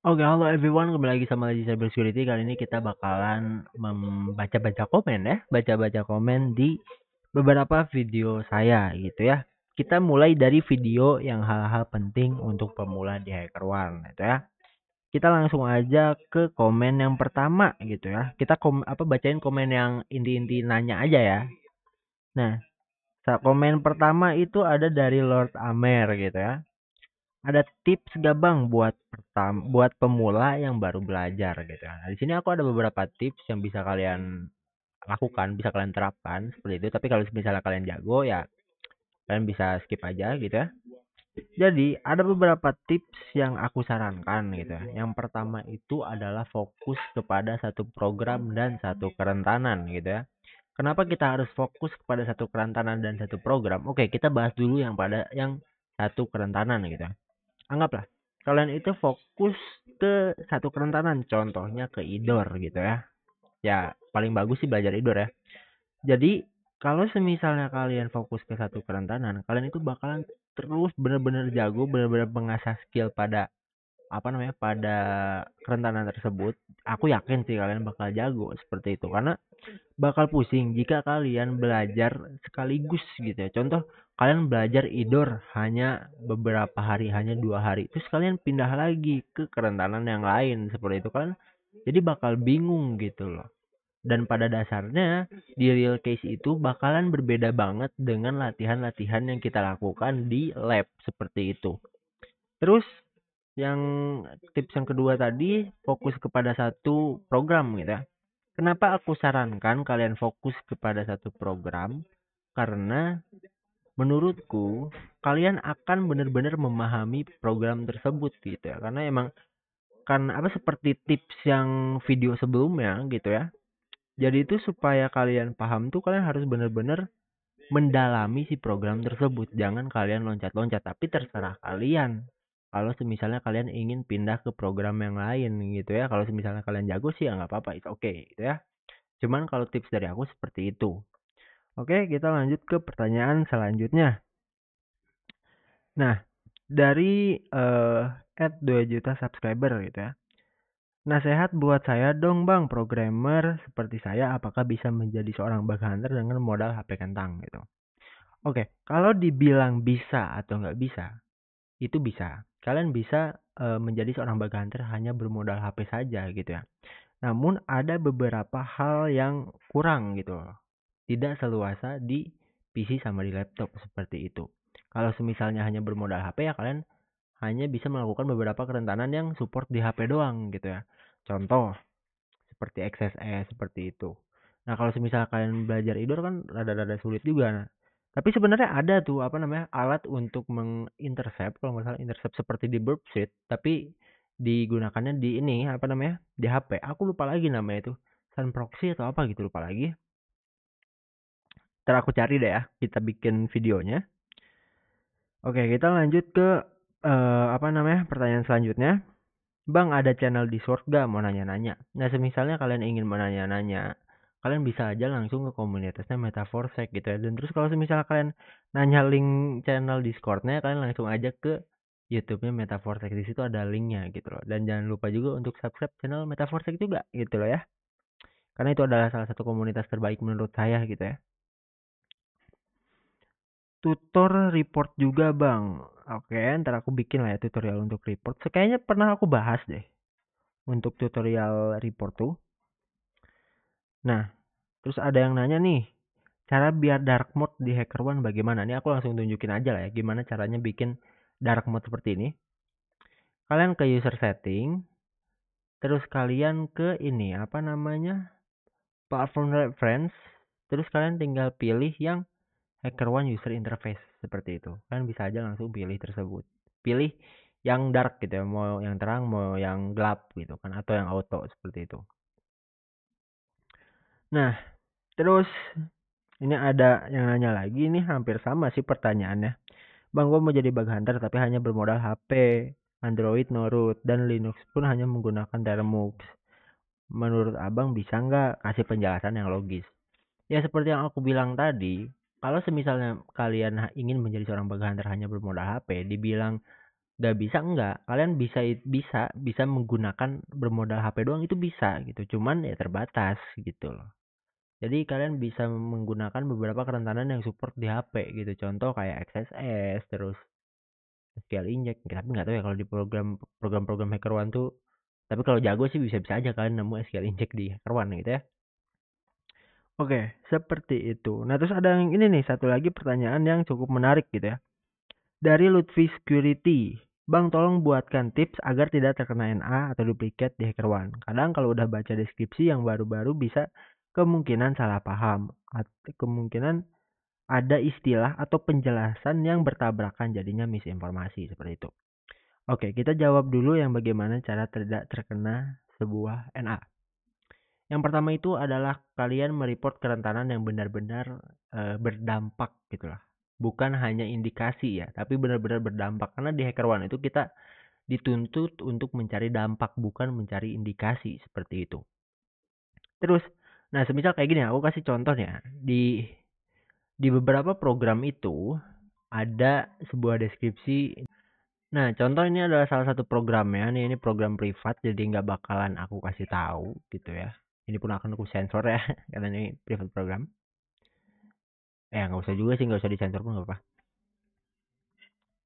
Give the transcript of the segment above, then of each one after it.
Oke, halo everyone, kembali lagi sama Lagi Cyber Security. Kali ini kita bakalan membaca-baca komen ya, baca-baca komen di beberapa video saya gitu ya. Kita mulai dari video yang hal-hal penting untuk pemula di hacker One, gitu ya. Kita langsung aja ke komen yang pertama gitu ya. Kita kom apa bacain komen yang inti-inti nanya aja ya. Nah, komen pertama itu ada dari Lord Amer gitu ya ada tips gak bang buat pertam buat pemula yang baru belajar gitu kan. Nah, di sini aku ada beberapa tips yang bisa kalian lakukan, bisa kalian terapkan seperti itu. Tapi kalau misalnya kalian jago ya kalian bisa skip aja gitu ya. Jadi ada beberapa tips yang aku sarankan gitu. ya. Yang pertama itu adalah fokus kepada satu program dan satu kerentanan gitu ya. Kenapa kita harus fokus kepada satu kerentanan dan satu program? Oke, kita bahas dulu yang pada yang satu kerentanan gitu ya anggaplah kalian itu fokus ke satu kerentanan contohnya ke idor gitu ya ya paling bagus sih belajar idor ya jadi kalau semisalnya kalian fokus ke satu kerentanan kalian itu bakalan terus benar-benar jago benar-benar mengasah skill pada apa namanya pada kerentanan tersebut aku yakin sih kalian bakal jago seperti itu karena bakal pusing jika kalian belajar sekaligus gitu ya contoh kalian belajar idor hanya beberapa hari hanya dua hari terus kalian pindah lagi ke kerentanan yang lain seperti itu kan jadi bakal bingung gitu loh dan pada dasarnya di real case itu bakalan berbeda banget dengan latihan-latihan yang kita lakukan di lab seperti itu. Terus yang tips yang kedua tadi fokus kepada satu program gitu ya. Kenapa aku sarankan kalian fokus kepada satu program? Karena menurutku kalian akan benar-benar memahami program tersebut gitu ya. Karena emang kan apa seperti tips yang video sebelumnya gitu ya. Jadi itu supaya kalian paham tuh kalian harus benar-benar mendalami si program tersebut. Jangan kalian loncat-loncat tapi terserah kalian kalau misalnya kalian ingin pindah ke program yang lain gitu ya kalau misalnya kalian jago sih ya nggak apa-apa itu oke okay, gitu ya cuman kalau tips dari aku seperti itu oke okay, kita lanjut ke pertanyaan selanjutnya nah dari uh, at 2 juta subscriber gitu ya Nah sehat buat saya dong bang, programmer seperti saya apakah bisa menjadi seorang bug hunter dengan modal HP kentang gitu. Oke, kalau dibilang bisa atau nggak bisa, itu bisa. Kalian bisa e, menjadi seorang bug hunter hanya bermodal HP saja gitu ya. Namun ada beberapa hal yang kurang gitu Tidak seluasa di PC sama di laptop seperti itu. Kalau semisalnya hanya bermodal HP ya kalian hanya bisa melakukan beberapa kerentanan yang support di HP doang gitu ya. Contoh seperti XSS e seperti itu. Nah kalau semisal kalian belajar IDOR kan rada-rada sulit juga. Tapi sebenarnya ada tuh apa namanya alat untuk mengintercept kalau misalnya intersep intercept seperti di burp sheet tapi digunakannya di ini apa namanya di HP. Aku lupa lagi namanya itu Sun Proxy atau apa gitu lupa lagi. Ntar aku cari deh ya kita bikin videonya. Oke kita lanjut ke uh, apa namanya pertanyaan selanjutnya. Bang ada channel Discord gak mau nanya-nanya? Nah semisalnya kalian ingin menanya nanya kalian bisa aja langsung ke komunitasnya Metaforsec gitu ya. Dan terus kalau misalnya kalian nanya link channel Discordnya, kalian langsung aja ke YouTube-nya Metaforsec di situ ada linknya gitu loh. Dan jangan lupa juga untuk subscribe channel Metaforsec juga gitu loh ya. Karena itu adalah salah satu komunitas terbaik menurut saya gitu ya. Tutor report juga bang. Oke, ntar aku bikin lah ya tutorial untuk report. So, pernah aku bahas deh untuk tutorial report tuh Nah, terus ada yang nanya nih, cara biar dark mode di HackerOne bagaimana? Ini aku langsung tunjukin aja lah ya, gimana caranya bikin dark mode seperti ini. Kalian ke user setting, terus kalian ke ini, apa namanya, platform reference, terus kalian tinggal pilih yang HackerOne user interface seperti itu. Kalian bisa aja langsung pilih tersebut. Pilih yang dark gitu ya, mau yang terang, mau yang gelap gitu kan, atau yang auto seperti itu. Nah, terus ini ada yang nanya lagi, ini hampir sama sih pertanyaannya. Bang, gue mau jadi bug hunter tapi hanya bermodal HP, Android, no dan Linux pun hanya menggunakan Darmux. Menurut abang bisa nggak kasih penjelasan yang logis? Ya seperti yang aku bilang tadi, kalau semisalnya kalian ingin menjadi seorang bug hunter hanya bermodal HP, dibilang nggak bisa nggak, kalian bisa bisa bisa menggunakan bermodal HP doang itu bisa gitu cuman ya terbatas gitu loh jadi kalian bisa menggunakan beberapa kerentanan yang support di HP gitu. Contoh kayak XSS, terus SQL Inject. Tapi nggak tahu ya kalau di program program-program Hacker One tuh. Tapi kalau jago sih bisa-bisa aja kalian nemu SQL Inject di Hacker One gitu ya. Oke, seperti itu. Nah terus ada yang ini nih, satu lagi pertanyaan yang cukup menarik gitu ya. Dari Lutfi Security. Bang tolong buatkan tips agar tidak terkena NA atau duplikat di HackerOne. Kadang kalau udah baca deskripsi yang baru-baru bisa kemungkinan salah paham, kemungkinan ada istilah atau penjelasan yang bertabrakan jadinya misinformasi seperti itu. Oke, kita jawab dulu yang bagaimana cara tidak terkena sebuah NA. Yang pertama itu adalah kalian mereport kerentanan yang benar-benar e, berdampak gitulah. Bukan hanya indikasi ya, tapi benar-benar berdampak karena di hacker one itu kita dituntut untuk mencari dampak bukan mencari indikasi seperti itu. Terus Nah, semisal kayak gini, aku kasih contoh ya. Di di beberapa program itu ada sebuah deskripsi. Nah, contoh ini adalah salah satu programnya. Nih, ini program privat, jadi nggak bakalan aku kasih tahu gitu ya. Ini pun akan aku sensor ya, karena ini privat program. Eh, nggak usah juga sih, nggak usah disensor pun nggak apa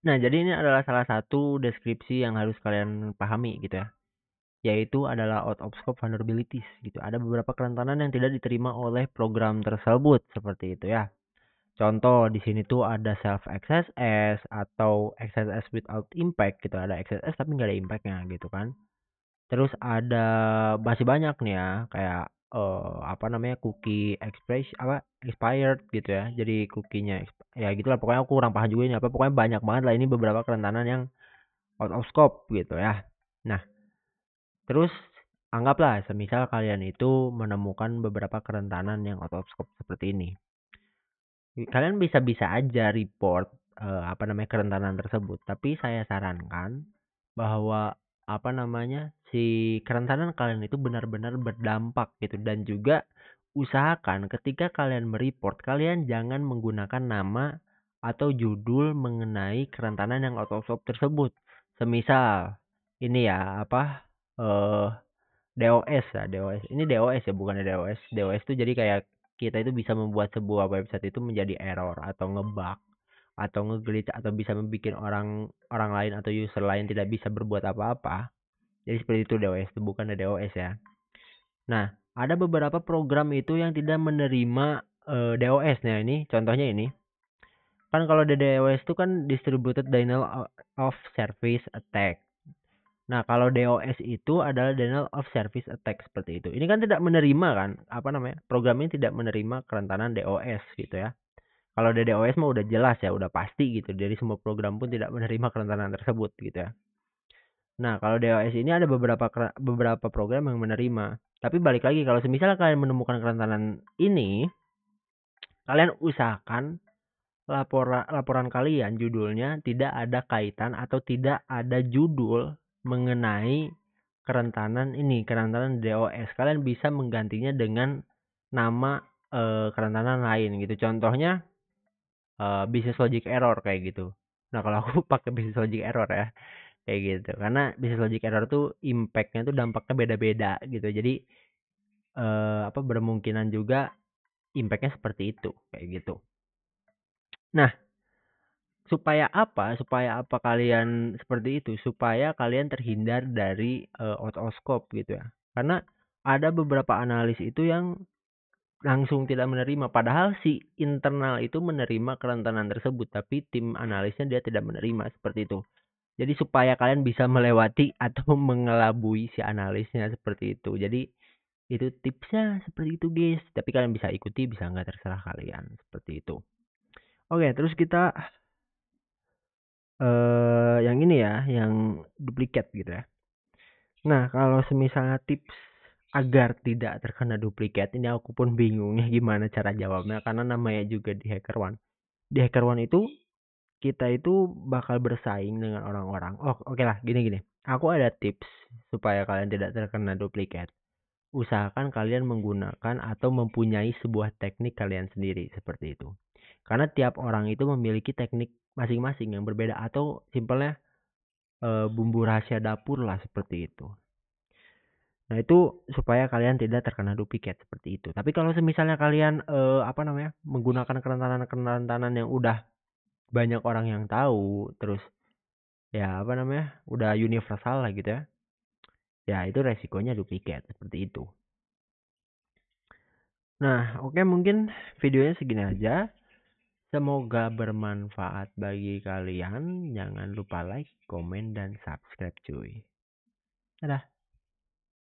Nah, jadi ini adalah salah satu deskripsi yang harus kalian pahami gitu ya yaitu adalah out of scope vulnerabilities gitu. Ada beberapa kerentanan yang tidak diterima oleh program tersebut seperti itu ya. Contoh di sini tuh ada self access as atau XSS without impact gitu. Ada as tapi nggak ada impactnya gitu kan. Terus ada masih banyak nih ya kayak uh, apa namanya cookie express apa expired gitu ya. Jadi kukinya ya gitulah pokoknya aku kurang paham juga ini apa pokoknya banyak banget lah ini beberapa kerentanan yang out of scope gitu ya. Nah, Terus anggaplah semisal kalian itu menemukan beberapa kerentanan yang otoskop seperti ini. Kalian bisa-bisa aja report eh, apa namanya kerentanan tersebut, tapi saya sarankan bahwa apa namanya si kerentanan kalian itu benar-benar berdampak gitu dan juga usahakan ketika kalian mereport kalian jangan menggunakan nama atau judul mengenai kerentanan yang otoskop tersebut. Semisal ini ya apa uh, eh, DOS ya DOS ini DOS ya bukan DOS DOS itu jadi kayak kita itu bisa membuat sebuah website itu menjadi error atau ngebug atau ngeglitch atau bisa membuat orang orang lain atau user lain tidak bisa berbuat apa-apa jadi seperti itu DOS itu bukan DOS ya nah ada beberapa program itu yang tidak menerima uh, eh, DOS nah ini contohnya ini kan kalau DDoS itu kan distributed denial of service attack Nah, kalau DOS itu adalah denial of service attack seperti itu. Ini kan tidak menerima kan, apa namanya? Program ini tidak menerima kerentanan DOS gitu ya. Kalau DDoS mah udah jelas ya, udah pasti gitu. Jadi semua program pun tidak menerima kerentanan tersebut gitu ya. Nah, kalau DOS ini ada beberapa beberapa program yang menerima. Tapi balik lagi kalau semisal kalian menemukan kerentanan ini, kalian usahakan laporan laporan kalian judulnya tidak ada kaitan atau tidak ada judul mengenai kerentanan ini, kerentanan DOS. Kalian bisa menggantinya dengan nama e, kerentanan lain gitu. Contohnya e, business logic error kayak gitu. Nah, kalau aku pakai bisnis logic error ya. Kayak gitu. Karena bisnis logic error tuh impactnya tuh dampaknya beda-beda gitu. Jadi e, apa bermungkinan juga impactnya seperti itu kayak gitu. Nah, supaya apa? Supaya apa kalian seperti itu? Supaya kalian terhindar dari uh, otoskop gitu ya. Karena ada beberapa analis itu yang langsung tidak menerima padahal si internal itu menerima kerentanan tersebut tapi tim analisnya dia tidak menerima seperti itu. Jadi supaya kalian bisa melewati atau mengelabui si analisnya seperti itu. Jadi itu tipsnya seperti itu guys. Tapi kalian bisa ikuti bisa nggak terserah kalian seperti itu. Oke, terus kita uh, yang ini ya, yang duplikat gitu ya. Nah, kalau semisalnya tips agar tidak terkena duplikat, ini aku pun bingungnya gimana cara jawabnya karena namanya juga di Hacker One. Di Hacker One itu kita itu bakal bersaing dengan orang-orang. Oh, oke okay lah, gini-gini. Aku ada tips supaya kalian tidak terkena duplikat. Usahakan kalian menggunakan atau mempunyai sebuah teknik kalian sendiri seperti itu karena tiap orang itu memiliki teknik masing-masing yang berbeda atau simpelnya e, bumbu rahasia dapur lah seperti itu. Nah itu supaya kalian tidak terkena duplikat seperti itu. Tapi kalau misalnya kalian e, apa namanya menggunakan kerentanan-kerentanan yang udah banyak orang yang tahu, terus ya apa namanya udah universal lah gitu ya, ya itu resikonya duplikat seperti itu. Nah oke okay, mungkin videonya segini aja. Semoga bermanfaat bagi kalian. Jangan lupa like, komen, dan subscribe cuy. Dadah.